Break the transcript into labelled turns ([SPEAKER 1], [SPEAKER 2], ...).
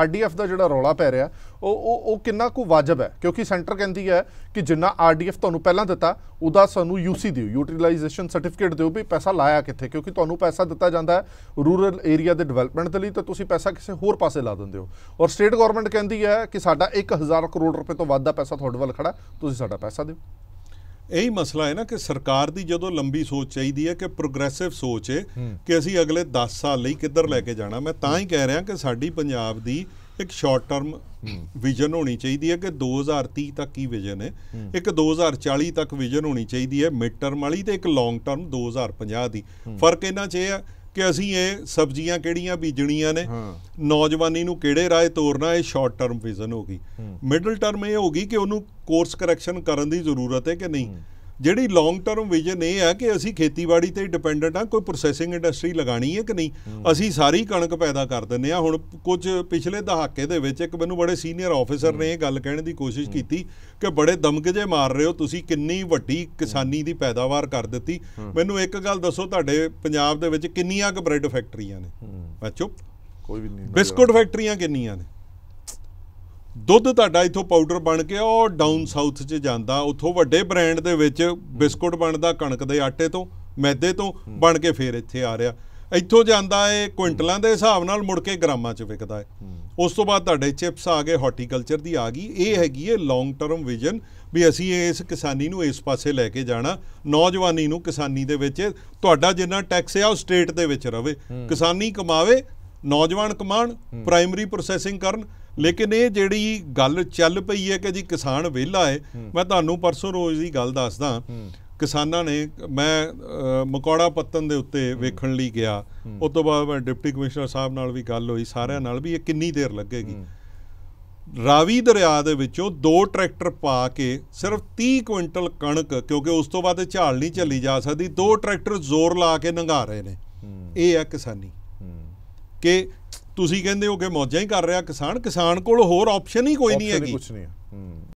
[SPEAKER 1] RDF ਦਾ ਜਿਹੜਾ ਰੌਲਾ ਪੈ ਰਿਹਾ ਉਹ ਉਹ ਉਹ ਕਿੰਨਾ ਕੁ ਵਾਜਬ ਹੈ ਕਿਉਂਕਿ ਸੈਂਟਰ ਕਹਿੰਦੀ ਹੈ ਕਿ ਜਿੰਨਾ ਆਰਡੀਐਫ ਤੁਹਾਨੂੰ ਪਹਿਲਾਂ ਦਿੱਤਾ ਉਹਦਾ ਸਾਨੂੰ ਯੂਸੀ ਦਿਓ ਯੂਟਿਲਾਈਜੇਸ਼ਨ ਸਰਟੀਫਿਕੇਟ ਦਿਓ ਵੀ ਪੈਸਾ ਲਾਇਆ ਕਿੱਥੇ ਕਿਉਂਕਿ ਤੁਹਾਨੂੰ ਪੈਸਾ ਦਿੱਤਾ ਜਾਂਦਾ ਹੈ ਰੂਰਲ ਏਰੀਆ ਦੇ ਡਿਵੈਲਪਮੈਂਟ ਦੇ ਲਈ ਤਾਂ ਤੁਸੀਂ ਪੈਸਾ ਕਿਸੇ ਹੋਰ ਪਾਸੇ ਲਾ ਦਿੰਦੇ ਹੋ ਔਰ ਸਟੇਟ ਗਵਰਨਮੈਂਟ ਕਹਿੰਦੀ ਹੈ ਕਿ ਸਾਡਾ 1000 ਕਰੋੜ ਰੁਪਏ ਤੋਂ ਵੱਧ ਦਾ ਪੈਸਾ ਤੁਹਾਡੇ ਵੱਲ ਖੜਾ ਤੁਸੀਂ ਸਾਡਾ ਪੈਸਾ ਦਿਓ ਹੀ ਮਸਲਾ ਹੈ ਨਾ ਕਿ ਸਰਕਾਰ ਦੀ ਜਦੋਂ ਲੰਬੀ ਸੋਚ ਚਾਹੀਦੀ ਹੈ ਕਿ ਪ੍ਰੋਗਰੈਸਿਵ ਸੋਚ ਹੈ ਕਿ ਅਸੀਂ ਅਗਲੇ 10 ਸਾਲ ਲਈ ਕਿੱਧਰ ਲੈ ਕੇ ਜਾਣਾ ਮੈਂ ਤਾਂ ਹੀ ਕਹਿ ਰਿਹਾ ਕਿ ਸਾਡੀ ਪੰਜਾਬ ਦੀ ਇੱਕ ਸ਼ਾਰਟ ਟਰਮ ਵਿਜ਼ਨ ਹੋਣੀ ਚਾਹੀਦੀ ਹੈ ਕਿ 2030 ਤੱਕ ਕੀ ਵਿਜ਼ਨ ਹੈ ਇੱਕ 2040 ਤੱਕ ਵਿਜ਼ਨ ਹੋਣੀ ਚਾਹੀਦੀ ਹੈ ਮਿਡ ਟਰਮ ਵਾਲੀ ਤੇ ਇੱਕ ਲੌਂਗ ਟਰਮ 2050 ਦੀ ਫਰਕ ਇਹਨਾਂ 'ਚ ਇਹ ਹੈ ਕਿ ਅਸੀਂ ਇਹ ਸਬਜ਼ੀਆਂ ਕਿਹੜੀਆਂ ਬੀਜਣੀਆਂ ਨੇ ਨੌਜਵਾਨੀ ਨੂੰ ਕਿਹੜੇ ਰਾਹ ਤੋਰਨਾ ਇਹ ਸ਼ਾਰਟ ਟਰਮ ਵਿਜ਼ਨ ਹੋ ਗਈ ਮਿਡਲ ਟਰਮ ਇਹ ਹੋ ਗਈ ਕਿ ਉਹਨੂੰ ਕੋਰਸ ਕਰੈਕਸ਼ਨ ਕਰਨ ਦੀ ਜ਼ਰੂਰਤ ਹੈ ਕਿ ਨਹੀਂ ਜਿਹੜੀ ਲੌਂਗ ਟਰਮ ਵਿਜ਼ਨ ਇਹ ਆ ਕਿ ਅਸੀਂ ਖੇਤੀਬਾੜੀ ਤੇ ਡਿਪੈਂਡੈਂਟ ਆ ਕੋਈ ਪ੍ਰੋਸੈਸਿੰਗ ਇੰਡਸਟਰੀ ਲਗਾਣੀ ਹੈ ਕਿ ਨਹੀਂ ਅਸੀਂ ਸਾਰੀ ਕਣਕ ਪੈਦਾ ਕਰ ਦਿੰਨੇ ਆ ਹੁਣ ਕੁਝ ਪਿਛਲੇ ਦਹਾਕੇ ਦੇ ਵਿੱਚ ਇੱਕ ਮੈਨੂੰ ਬੜੇ ਸੀਨੀਅਰ ਆਫੀਸਰ ਨੇ ਇਹ ਗੱਲ ਕਹਿਣ ਦੀ ਕੋਸ਼ਿਸ਼ ਕੀਤੀ ਕਿ ਬੜੇ ਦਮਕਜੇ ਮਾਰ ਰਹੇ ਹੋ ਤੁਸੀਂ ਕਿੰਨੀ ਵੱਡੀ ਕਿਸਾਨੀ ਦੀ ਪੈਦਾਵਾਰ ਕਰ ਦਿੱਤੀ ਮੈਨੂੰ ਇੱਕ ਗੱਲ ਦੱਸੋ ਤੁਹਾਡੇ ਪੰਜਾਬ ਦੇ ਵਿੱਚ ਕਿੰਨੀਆਂ ਕ ਬ੍ਰੈਡ ਫੈਕਟਰੀਆਂ ਨੇ ਮੈਂ ਚੁੱਪ ਕੋਈ ਵੀ ਨਹੀਂ ਬਿਸਕੁਟ ਫੈਕਟਰੀਆਂ ਕਿੰਨੀਆਂ ਨੇ ਦੁੱਧ ਤੁਹਾਡਾ ਇਥੋਂ ਪਾਊਡਰ ਬਣ ਕੇ ਉਹ ਡਾਊਨ ਸਾਊਥ 'ਚ ਜਾਂਦਾ ਉਥੋਂ ਵੱਡੇ ਬ੍ਰਾਂਡ ਦੇ ਵਿੱਚ ਬਿਸਕੁਟ ਬਣਦਾ ਕਣਕ ਦੇ ਆਟੇ ਤੋਂ ਮੈਦੇ ਤੋਂ ਬਣ ਕੇ ਫੇਰ ਇੱਥੇ ਆ ਰਿਹਾ ਇੱਥੋਂ ਜਾਂਦਾ ਏ ਕੁਇੰਟਲਾਂ ਦੇ ਹਿਸਾਬ ਨਾਲ ਮੁੜ ਕੇ ਗ੍ਰਾਮਾਂ 'ਚ ਵਿਕਦਾ ਏ ਉਸ ਤੋਂ ਬਾਅਦ ਤੁਹਾਡੇ ਚਿਪਸ ਆ ਗਏ ਹਾਰਟੀਕਲਚਰ ਦੀ ਆ ਗਈ ਇਹ ਹੈਗੀ ਏ ਲੌਂਗ ਟਰਮ ਵਿਜ਼ਨ ਵੀ ਅਸੀਂ ਇਸ ਕਿਸਾਨੀ ਨੂੰ ਇਸ ਪਾਸੇ ਲੈ ਕੇ ਜਾਣਾ ਨੌਜਵਾਨੀ ਨੂੰ ਕਿਸਾਨੀ ਦੇ ਵਿੱਚ ਤੁਹਾਡਾ ਜਿੰਨਾ ਟੈਕਸ ਆ ਉਹ ਸਟੇਟ ਦੇ ਵਿੱਚ ਰਵੇ ਕਿਸਾਨੀ ਕਮਾਵੇ ਨੌਜਵਾਨ ਕਮਾਣ ਪ੍ਰਾਇਮਰੀ ਪ੍ਰੋਸੈਸਿੰਗ ਕਰਨ ਲੇਕਿਨ ਇਹ ਜਿਹੜੀ ਗੱਲ ਚੱਲ ਪਈ ਹੈ ਕਿ ਜੀ ਕਿਸਾਨ ਵਿਹਲਾ ਹੈ ਮੈਂ ਤੁਹਾਨੂੰ ਪਰਸੋਂ ਰੋਜ਼ ਦੀ ਗੱਲ ਦੱਸਦਾ ਕਿਸਾਨਾਂ ਨੇ ਮੈਂ ਮਕੌੜਾ ਪੱਤਨ ਦੇ ਉੱਤੇ ਵੇਖਣ ਲਈ ਗਿਆ ਉਸ ਤੋਂ ਬਾਅਦ ਮੈਂ ਡਿਪਟੀ ਕਮਿਸ਼ਨਰ ਸਾਹਿਬ ਨਾਲ ਵੀ ਗੱਲ ਹੋਈ ਸਾਰਿਆਂ ਨਾਲ ਵੀ ਇਹ ਕਿੰਨੀ ਦੇਰ ਲੱਗੇਗੀ ਰਾਵੀ ਦਰਿਆ ਦੇ ਵਿੱਚੋਂ ਦੋ ਟਰੈਕਟਰ ਪਾ ਕੇ ਸਿਰਫ 30 ਕੁਇੰਟਲ ਕਣਕ ਕਿਉਂਕਿ ਉਸ ਤੋਂ ਬਾਅਦ ਝਾਲ ਨਹੀਂ ਚੱਲੀ ਜਾ ਸਕਦੀ ਦੋ ਟਰੈਕਟਰ ਜ਼ੋਰ ਲਾ ਕੇ ਨੰਗਾ ਰਹੇ ਨੇ ਇਹ ਹੈ ਕਿਸਾਨੀ ਕਿ ਤੁਸੀਂ ਕਹਿੰਦੇ ਹੋ ਕਿ ਮੌਜਾਂ ਹੀ ਕਰ ਰਿਹਾ ਕਿਸਾਨ ਕਿਸਾਨ ਕੋਲ ਹੋਰ ਆਪਸ਼ਨ ਹੀ ਕੋਈ ਨਹੀਂ ਹੈਗੀ ਕੁਝ ਨਹੀਂ ਹੈ